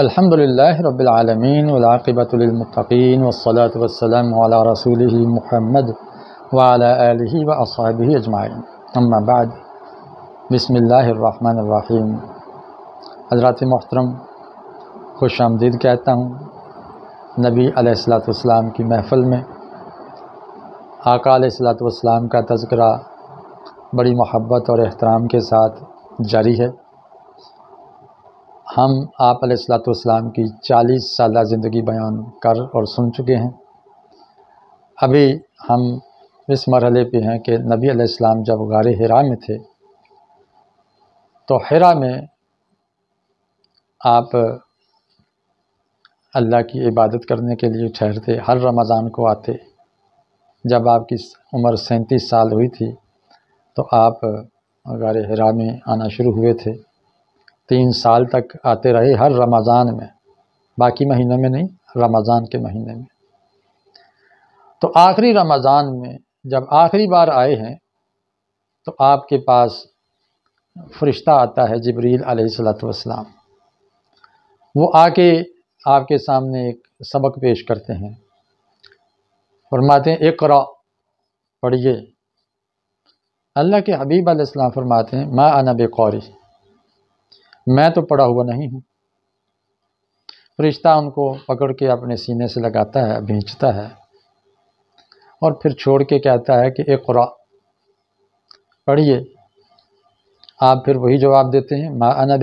अल्हम्दुलिल्लाह रब्बिल आलमीन वलाक़िबतुलमतकीन वसलात वसलम वाला रसूल महमद वाला अलही व असाबी अजमाइन अम्माबाद बसमीम हज़रत मोहतरम खुश आमदीद कहता हूँ नबी अलैहिस्सलाम की महफ़िल में आका सलाम का तस्करा बड़ी मोहब्बत और एहतराम के साथ जारी है हम आप सलाम की चालीस साल ज़िंदगी बयान कर और सुन चुके हैं अभी हम इस मरहले पे हैं कि नबी अलैहिस्सलाम जब गार हरा में थे तो हरा में आप अल्लाह की इबादत करने के लिए ठहरते हर रमज़ान को आते जब आपकी उम्र सैंतीस साल हुई थी तो आप गार हरा में आना शुरू हुए थे तीन साल तक आते रहे हर रमज़ान में बाकी महीनों में नहीं रमज़ान के महीने में तो आखिरी रमज़ान में जब आखिरी बार आए हैं तो आपके पास फरिश्ता आता है जबरील अलैहिस्सलाम वो आके आपके सामने एक सबक पेश करते हैं फरमाते हैं एक करा पढ़िए अल्लाह के हबीब अलैहिस्सलाम फरमाते हैं माँ अनब कौरी मैं तो पढ़ा हुआ नहीं हूँ फरिश्ता उनको पकड़ के अपने सीने से लगाता है भेजता है और फिर छोड़ के कहता है कि एक कुरा पढ़िए आप फिर वही जवाब देते हैं मा अना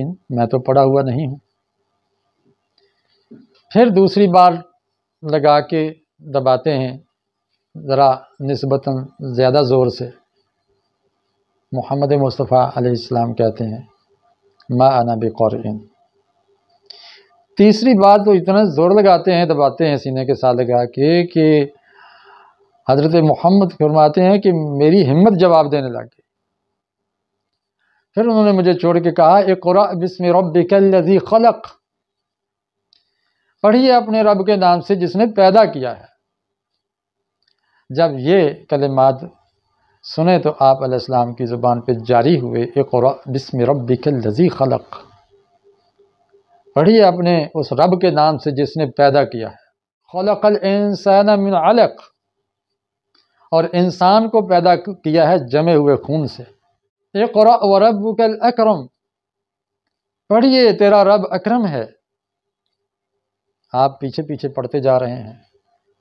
इन मैं तो पढ़ा हुआ नहीं हूँ फिर दूसरी बार लगा के दबाते हैं ज़रा नस्बता ज़्यादा ज़ोर से मोहम्मद मुस्तफ़ा अलैहिस्सलाम कहते हैं मा आना तीसरी बात वो तो इतना ज़ोर लगाते हैं दबाते हैं सीने के साथ लगा के कि हज़रत मोहम्मद फरमाते हैं कि मेरी हिम्मत जवाब देने लग गई फिर उन्होंने मुझे छोड़ के कहा एक कुरा बिस्म रबी खलक पढ़िए अपने रब के नाम से जिसने पैदा किया है जब ये कलेमात सुने तो आप आपलाम की ज़ुबान पर जारी हुए एक बिसम रब लजी खलक पढ़िए अपने उस रब के नाम से जिसने पैदा किया है खलकल इंसान मिन अलक और इंसान को पैदा किया है जमे हुए खून से एक व रब कल अक्रम पढ़िए तेरा रब अक्रम है आप पीछे पीछे पढ़ते जा रहे हैं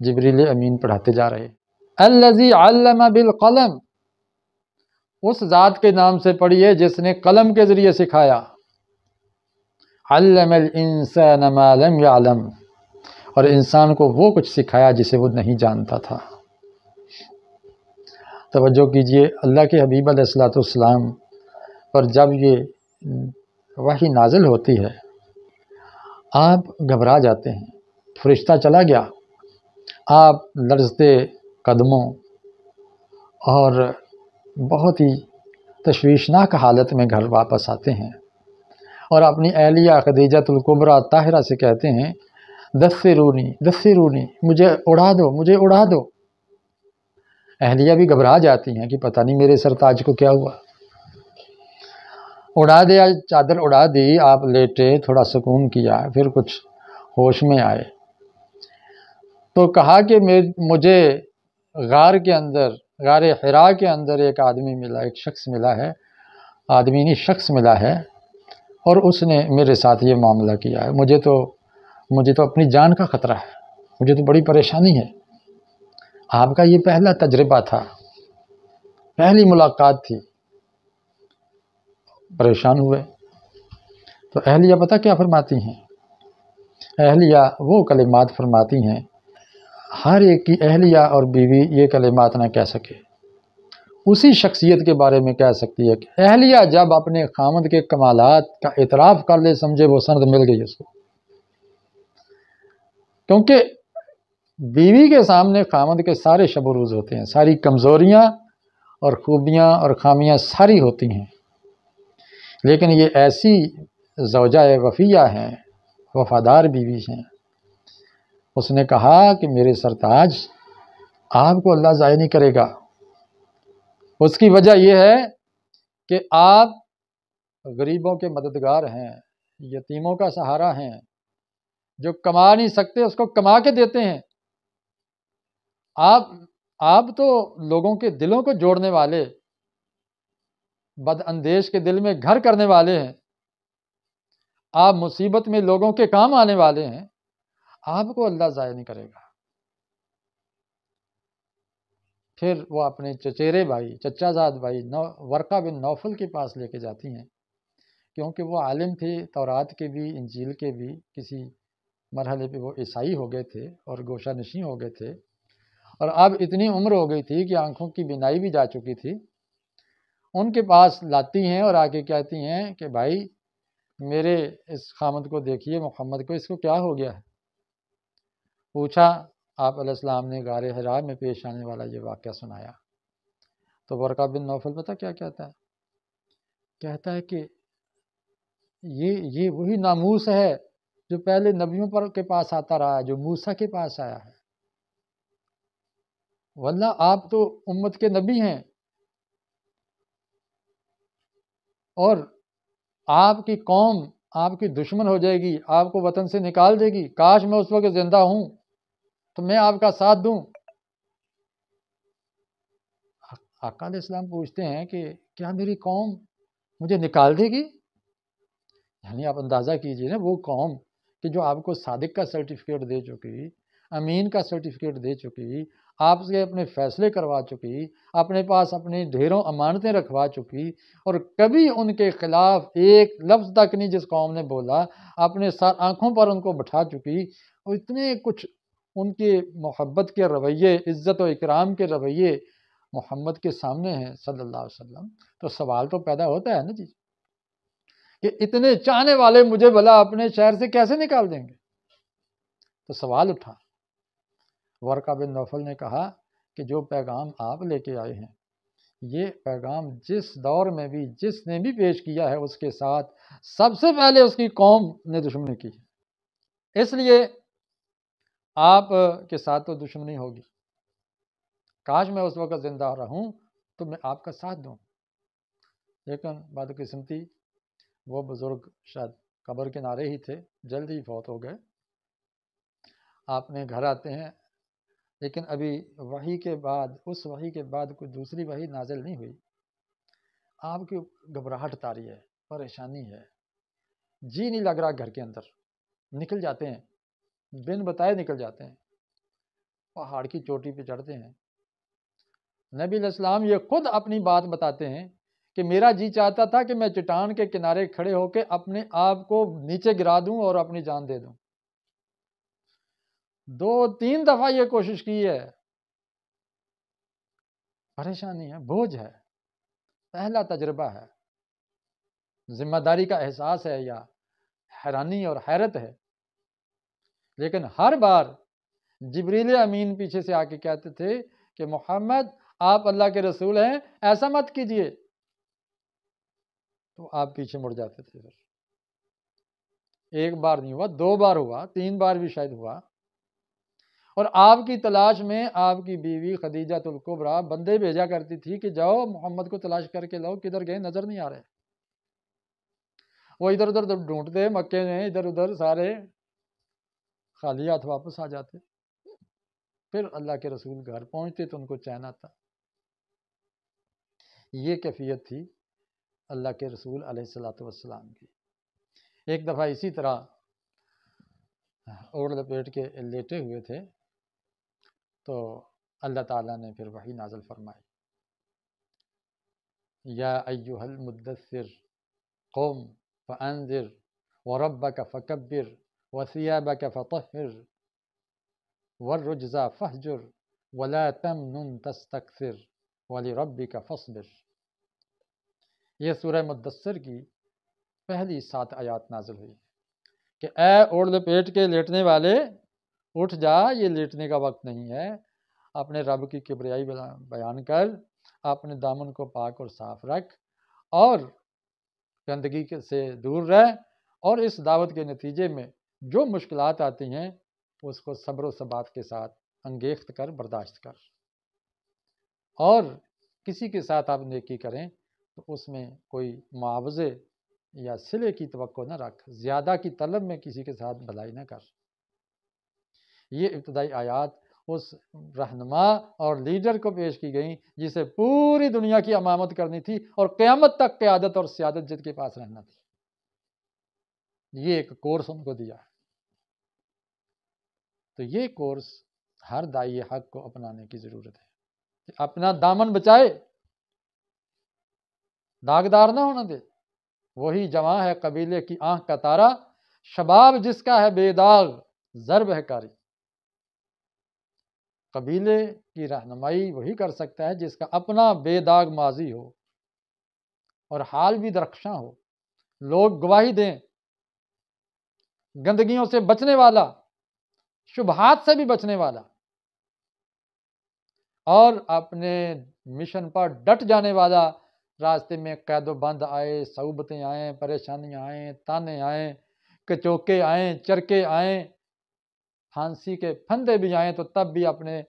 जबरील अमीन पढ़ाते जा रहे हैं अल्लजी बिल कलम उस ज़ात के नाम से पढ़िए जिसने कलम के ज़रिए सिखाया और इंसान को वो कुछ सिखाया जिसे वो नहीं जानता था तोज्जो कीजिए अल्लाह के हबीब असलातम पर जब ये वही नाजिल होती है आप घबरा जाते हैं फरिश्ता चला गया आप लर्जते कदमों और बहुत ही तशवीशनाक हालत में घर वापस आते हैं और अपनी अहलिया खदीजतुल्कुबरा ताहिरा से कहते हैं दस्से रूनी दस्से रूनी मुझे उड़ा दो मुझे उड़ा दो अहलिया भी घबरा जाती हैं कि पता नहीं मेरे सरताज को क्या हुआ उड़ा दे आज चादर उड़ा दी आप लेटे थोड़ा सुकून किया फिर कुछ होश में आए तो कहा कि मुझे गार के अंदर गार हरा के अंदर एक आदमी मिला एक शख्स मिला है आदमी नहीं शख्स मिला है और उसने मेरे साथ ये मामला किया है मुझे तो मुझे तो अपनी जान का ख़तरा है मुझे तो बड़ी परेशानी है आपका ये पहला तजर्बा था पहली मुलाकात थी परेशान हुए तो अहलिया पता क्या फरमाती हैं अहलिया वो कलिमात फरमाती हैं हर एक की अहलिया और बीवी ये कलेमात ना कह सके उसी शख्सियत के बारे में कह सकती है कि अहलिया जब अपने खामद के कमालत का इतराफ़ कर ले समझे वो सनद मिल गई उसको क्योंकि बीवी के सामने खामद के सारे शबरूज होते हैं सारी कमज़ोरियाँ और खूबियाँ और खामियाँ सारी होती हैं लेकिन ये ऐसी जवजा वफ़िया हैं वफ़ादार बीवी हैं उसने कहा कि मेरे सरताज आपको अल्लाह ज़ाय नहीं करेगा उसकी वजह यह है कि आप गरीबों के मददगार हैं यतीमों का सहारा हैं जो कमा नहीं सकते उसको कमा के देते हैं आप आप तो लोगों के दिलों को जोड़ने वाले बदअंदेश के दिल में घर करने वाले हैं आप मुसीबत में लोगों के काम आने वाले हैं आपको अल्लाह ज़ाय नहीं करेगा फिर वो अपने चचेरे भाई चचाजाद भाई नौ वर्का बिन नौफल के पास लेके जाती हैं क्योंकि वो आलिम थे तौरात के भी इंजील के भी किसी मरहले पे वो ईसाई हो गए थे और गोशा नशी हो गए थे और अब इतनी उम्र हो गई थी कि आंखों की बिनाई भी जा चुकी थी उनके पास लाती हैं और आके कहती हैं कि भाई मेरे इस खामद को देखिए मोहम्मद को इसको क्या हो गया है पूछा आप आपलाम ने गार हरा में पेश आने वाला ये वाक़ सुनाया तो वर्का बिन नौफल पता क्या कहता है कहता है कि ये ये वही नामूस है जो पहले नबियों पर के पास आता रहा है जो मूसा के पास आया है वल्ला आप तो उम्मत के नबी हैं और आपकी कौम आपकी दुश्मन हो जाएगी आपको वतन से निकाल देगी काश मैं उस वक्त ज़िंदा हूँ तो मैं आपका साथ दूं आकाद इस्लाम पूछते हैं कि क्या मेरी कौम मुझे निकाल देगी यानी आप अंदाज़ा कीजिए ना वो कौम कि जो आपको सादिक का सर्टिफिकेट दे चुकी अमीन का सर्टिफिकेट दे चुकी आपसे अपने फैसले करवा चुकी अपने पास अपनी ढेरों अमानतें रखवा चुकी और कभी उनके खिलाफ एक लफ्ज़ तक नहीं जिस कौम ने बोला अपने साथ आंखों पर उनको बैठा चुकी और इतने कुछ उनके मोहब्बत के रवैये इज़्ज़त और इकराम के रवैये मोहम्मद के सामने हैं सल्लल्लाहु अलैहि वसल्लम तो सवाल तो पैदा होता है ना जी कि इतने चाहने वाले मुझे भला अपने शहर से कैसे निकाल देंगे तो सवाल उठा वर्का बिन नौफल ने कहा कि जो पैगाम आप लेके आए हैं ये पैगाम जिस दौर में भी जिसने भी पेश किया है उसके साथ सबसे पहले उसकी कौम ने दुश्मनी की इसलिए आप के साथ तो दुश्मनी होगी काश मैं उस वक़्त ज़िंदा रहूं तो मैं आपका साथ दूं लेकिन किस्मती वो बुज़ुर्ग शायद कब्र नारे ही थे जल्द ही फौत हो गए आपने घर आते हैं लेकिन अभी वही के बाद उस वही के बाद कोई दूसरी वही नाजिल नहीं हुई आपकी घबराहट तारी है परेशानी है जी नहीं लग रहा घर के अंदर निकल जाते हैं बिन बताए निकल जाते हैं पहाड़ की चोटी पे चढ़ते हैं नबी इस्लाम ये खुद अपनी बात बताते हैं कि मेरा जी चाहता था कि मैं चट्टान के किनारे खड़े होकर अपने आप को नीचे गिरा दूं और अपनी जान दे दूं दो तीन दफ़ा ये कोशिश की है परेशानी है बोझ है पहला तजर्बा है जिम्मेदारी का एहसास है या हैरानी और हैरत है लेकिन हर बार जबरील अमीन पीछे से आके कहते थे कि मोहम्मद आप अल्लाह के रसूल हैं ऐसा मत कीजिए तो आप पीछे मुड़ जाते थे फिर एक बार नहीं हुआ दो बार हुआ तीन बार भी शायद हुआ और आपकी तलाश में आपकी बीवी खदीजा तुलकुबरा बंदे भेजा करती थी कि जाओ मोहम्मद को तलाश करके लाओ किधर गए नज़र नहीं आ रहे वो इधर उधर ढूंढते मक्के में इधर उधर सारे खाली हाथ वापस आ जाते फिर अल्लाह के रसूल घर पहुंचते तो उनको चैन आता ये कैफियत थी अल्लाह के रसूल अलैहिस्सलाम की एक दफ़ा इसी तरह ओढ़ लपेट के लेटे हुए थे तो अल्लाह ताला ने फिर वही नाजल फरमाई या अयुहल मुद्दसर कौम फ़ानजर वरब्बा का फ़कब्बिर وثيابك فطهر والرجز فاهجر ولا تمنن تستكثر ولربك فاصبر ये सूर्य मुदस्सर की पहली सात आयात नाजिल हुई कि ए उड़ लपेट के लेटने वाले उठ जा ये लेटने का वक्त नहीं है अपने रब की किबरियाई बयान कर अपने दामन को पाक और साफ रख और गंदगी से दूर रह और इस दावत के नतीजे में जो मुश्किल आती हैं उसको सब्र सबात के साथ अंगेख्त कर बर्दाश्त कर और किसी के साथ आप नेकी करें तो उसमें कोई मुआवजे या सिले की तो न रख ज़्यादा की तलब में किसी के साथ भलाई न कर ये इब्तदाई आयात उस रहनमा और लीडर को पेश की गई जिसे पूरी दुनिया की अमामत करनी थी और क़्यामत तक क़्यादत और सियादत जिद के पास रहना थी ये एक कोर्स उनको दिया है तो ये कोर्स हर दाई हक को अपनाने की ज़रूरत है कि अपना दामन बचाए दागदार ना होना दे वही जमा है कबीले की आंख का तारा शबाब जिसका है बेदाग जरब है कारी कबीले की रहनमाई वही कर सकता है जिसका अपना बेदाग माजी हो और हाल भी दरख्शां हो लोग गवाही दें गंदगियों से बचने वाला शुभहात से भी बचने वाला और अपने मिशन पर डट जाने वाला रास्ते में कैदो बंद आए सऊबतें आए परेशानियां आए ताने आए कचौके आए चरके आए फांसी के फंदे भी आए तो तब भी अपने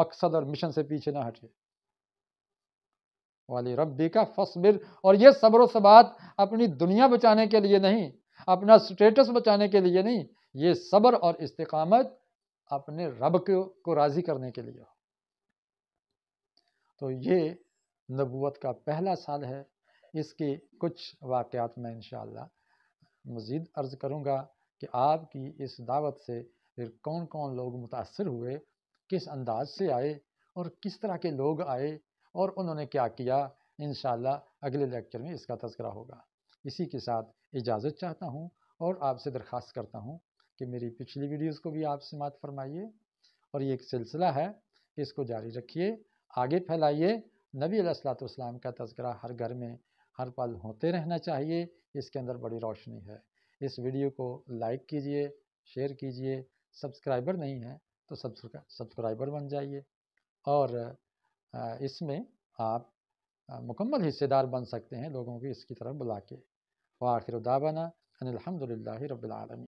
मकसद और मिशन से पीछे ना हटे वाली रब्बी का फसबिर और ये सब्र सबात अपनी दुनिया बचाने के लिए नहीं अपना स्टेटस बचाने के लिए नहीं ये सब्र और इस्तकामत अपने रब को को राज़ी करने के लिए हो तो ये नबूत का पहला साल है इसके कुछ वाक़ात मैं इन मज़ीद अर्ज़ करूँगा कि आपकी इस दावत से फिर कौन कौन लोग मुतासर हुए किस अंदाज से आए और किस तरह के लोग आए और उन्होंने क्या किया इन अगले लेक्चर में इसका तस्करा होगा इसी के साथ इजाज़त चाहता हूँ और आपसे दरख्वास्त करता हूँ कि मेरी पिछली वीडियोस को भी आप समाप्त फरमाइए और ये एक सिलसिला है इसको जारी रखिए आगे फैलाइए नबी सलाम का तस्करा हर घर में हर पल होते रहना चाहिए इसके अंदर बड़ी रोशनी है इस वीडियो को लाइक कीजिए शेयर कीजिए सब्सक्राइबर नहीं है तो सब्सक्राइबर बन जाइए और इसमें आप मुकम्मल हिस्सेदार बन सकते हैं लोगों की इसकी तरफ बुला के वाखिर दावाना अनिलहमदिल्ला रबालमी